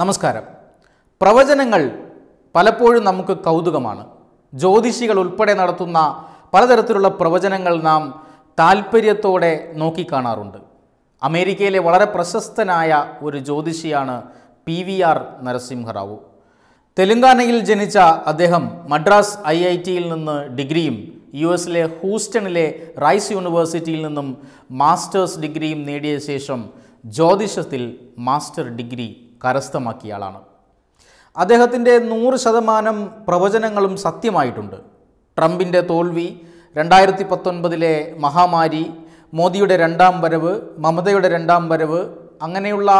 നമസ്കാരം പ്രവചനങ്ങൾ പലപ്പോഴും നമുക്ക് കൗതുകമാണ് ജ്യോതിഷികൾ ഉൾപ്പെടെ നടത്തുന്ന പലതരത്തിലുള്ള പ്രവചനങ്ങൾ നാം താൽപ്പര്യത്തോടെ നോക്കിക്കാണാറുണ്ട് അമേരിക്കയിലെ വളരെ പ്രശസ്തനായ ഒരു ജ്യോതിഷിയാണ് പി വി ആർ നരസിംഹറാവു തെലങ്കാനയിൽ ജനിച്ച അദ്ദേഹം മദ്രാസ് ഐ ഐ ടിയിൽ നിന്ന് ഡിഗ്രിയും യു എസിലെ ഹൂസ്റ്റണിലെ റൈസ് യൂണിവേഴ്സിറ്റിയിൽ നിന്നും മാസ്റ്റേഴ്സ് ഡിഗ്രിയും നേടിയ ശേഷം ജ്യോതിഷത്തിൽ മാസ്റ്റർ ഡിഗ്രി കരസ്ഥമാക്കിയ ആളാണ് അദ്ദേഹത്തിൻ്റെ നൂറ് ശതമാനം പ്രവചനങ്ങളും സത്യമായിട്ടുണ്ട് ട്രംപിൻ്റെ തോൽവി രണ്ടായിരത്തി പത്തൊൻപതിലെ മഹാമാരി മോദിയുടെ രണ്ടാം വരവ് മമതയുടെ രണ്ടാം വരവ് അങ്ങനെയുള്ള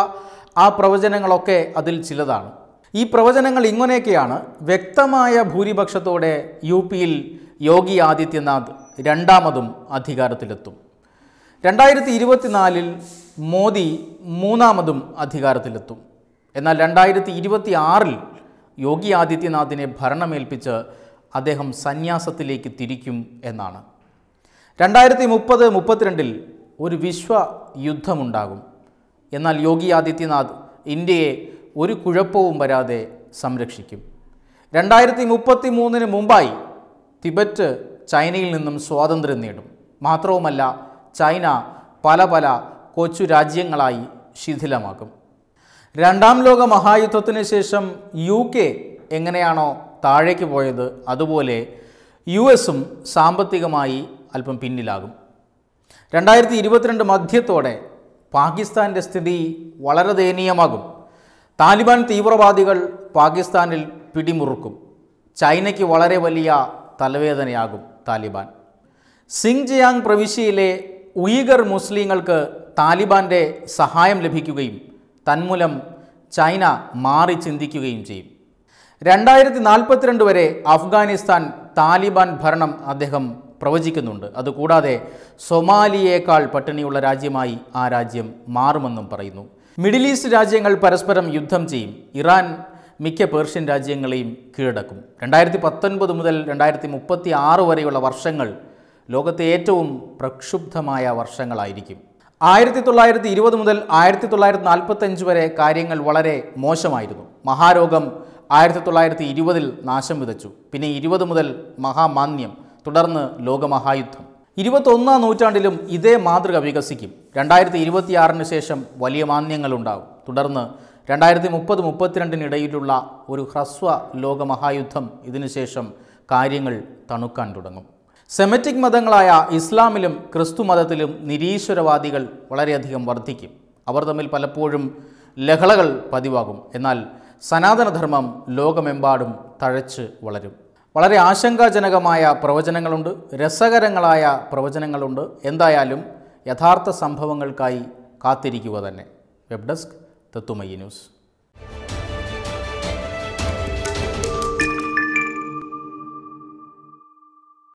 ആ പ്രവചനങ്ങളൊക്കെ അതിൽ ചിലതാണ് ഈ പ്രവചനങ്ങൾ ഇങ്ങനെയൊക്കെയാണ് വ്യക്തമായ ഭൂരിപക്ഷത്തോടെ യു പിയിൽ യോഗി ആദിത്യനാഥ് രണ്ടാമതും അധികാരത്തിലെത്തും രണ്ടായിരത്തി ഇരുപത്തിനാലിൽ മോദി മൂന്നാമതും അധികാരത്തിലെത്തും എന്നാൽ രണ്ടായിരത്തി ഇരുപത്തി ആറിൽ യോഗി ആദിത്യനാഥിനെ ഭരണമേൽപ്പിച്ച് അദ്ദേഹം സന്യാസത്തിലേക്ക് തിരിക്കും എന്നാണ് രണ്ടായിരത്തി മുപ്പത് മുപ്പത്തിരണ്ടിൽ ഒരു വിശ്വ യുദ്ധമുണ്ടാകും എന്നാൽ യോഗി ആദിത്യനാഥ് ഇന്ത്യയെ ഒരു കുഴപ്പവും വരാതെ സംരക്ഷിക്കും രണ്ടായിരത്തി മുപ്പത്തി മൂന്നിന് മുമ്പായി തിബറ്റ് ചൈനയിൽ നിന്നും സ്വാതന്ത്ര്യം നേടും മാത്രവുമല്ല ചൈന പല പല കൊച്ചു രാജ്യങ്ങളായി ശിഥിലമാക്കും രണ്ടാം ലോക മഹായുദ്ധത്തിന് ശേഷം യു കെ എങ്ങനെയാണോ താഴേക്ക് പോയത് അതുപോലെ യു എസും സാമ്പത്തികമായി അല്പം പിന്നിലാകും രണ്ടായിരത്തി ഇരുപത്തിരണ്ട് മധ്യത്തോടെ പാകിസ്ഥാൻ്റെ സ്ഥിതി വളരെ ദയനീയമാകും താലിബാൻ തീവ്രവാദികൾ പാകിസ്ഥാനിൽ പിടിമുറുക്കും ചൈനയ്ക്ക് വളരെ വലിയ തലവേദനയാകും താലിബാൻ സിംഗ് ജിയാങ് പ്രവിശ്യയിലെ ഉയിഗർ മുസ്ലിങ്ങൾക്ക് താലിബാൻ്റെ സഹായം ലഭിക്കുകയും തന്മൂലം ചൈന മാറി ചിന്തിക്കുകയും ചെയ്യും രണ്ടായിരത്തി നാൽപ്പത്തിരണ്ട് വരെ അഫ്ഗാനിസ്ഥാൻ താലിബാൻ ഭരണം അദ്ദേഹം പ്രവചിക്കുന്നുണ്ട് അതുകൂടാതെ സൊമാലിയേക്കാൾ പട്ടിണിയുള്ള രാജ്യമായി ആ രാജ്യം മാറുമെന്നും പറയുന്നു മിഡിൽ ഈസ്റ്റ് രാജ്യങ്ങൾ പരസ്പരം യുദ്ധം ചെയ്യും ഇറാൻ മിക്ക പേർഷ്യൻ രാജ്യങ്ങളെയും കീഴടക്കും രണ്ടായിരത്തി പത്തൊൻപത് മുതൽ രണ്ടായിരത്തി മുപ്പത്തി ആറ് വരെയുള്ള വർഷങ്ങൾ ലോകത്തെ ഏറ്റവും പ്രക്ഷുബ്ധമായ വർഷങ്ങളായിരിക്കും ആയിരത്തി തൊള്ളായിരത്തി ഇരുപത് മുതൽ ആയിരത്തി തൊള്ളായിരത്തി നാൽപ്പത്തഞ്ച് വരെ കാര്യങ്ങൾ വളരെ മോശമായിരുന്നു മഹാരോഗം ആയിരത്തി തൊള്ളായിരത്തി ഇരുപതിൽ നാശം വിതച്ചു പിന്നെ ഇരുപത് മുതൽ മഹാമാന്യം തുടർന്ന് ലോകമഹായുദ്ധം ഇരുപത്തൊന്നാം നൂറ്റാണ്ടിലും ഇതേ മാതൃക വികസിക്കും രണ്ടായിരത്തി ഇരുപത്തിയാറിന് ശേഷം വലിയ മാന്യങ്ങൾ ഉണ്ടാകും തുടർന്ന് രണ്ടായിരത്തി മുപ്പത് മുപ്പത്തിരണ്ടിനിടയിലുള്ള ഒരു ഹ്രസ്വ ലോകമഹായുദ്ധം ഇതിനുശേഷം കാര്യങ്ങൾ തണുക്കാൻ തുടങ്ങും സെമറ്റിക് മതങ്ങളായ ഇസ്ലാമിലും ക്രിസ്തു മതത്തിലും നിരീശ്വരവാദികൾ വളരെയധികം വർദ്ധിക്കും അവർ തമ്മിൽ പലപ്പോഴും ലഹളകൾ പതിവാകും എന്നാൽ സനാതനധർമ്മം ലോകമെമ്പാടും തഴച്ച് വളരും വളരെ ആശങ്കാജനകമായ പ്രവചനങ്ങളുണ്ട് രസകരങ്ങളായ പ്രവചനങ്ങളുണ്ട് എന്തായാലും യഥാർത്ഥ സംഭവങ്ങൾക്കായി കാത്തിരിക്കുക തന്നെ വെബ് ഡെസ്ക് തത്തുമയി ന്യൂസ്